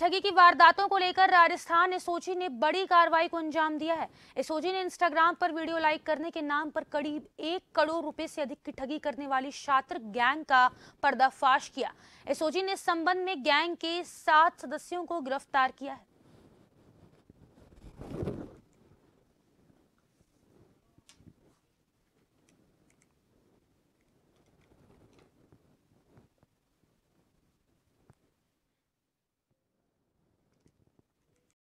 ठगी की वारदातों को लेकर राजस्थान एसओजी ने बड़ी कार्रवाई को अंजाम दिया है एसओजी ने इंस्टाग्राम पर वीडियो लाइक करने के नाम पर करीब एक करोड़ रुपए से अधिक की ठगी करने वाली छात्र गैंग का पर्दाफाश किया एसओजी ने संबंध में गैंग के सात सदस्यों को गिरफ्तार किया है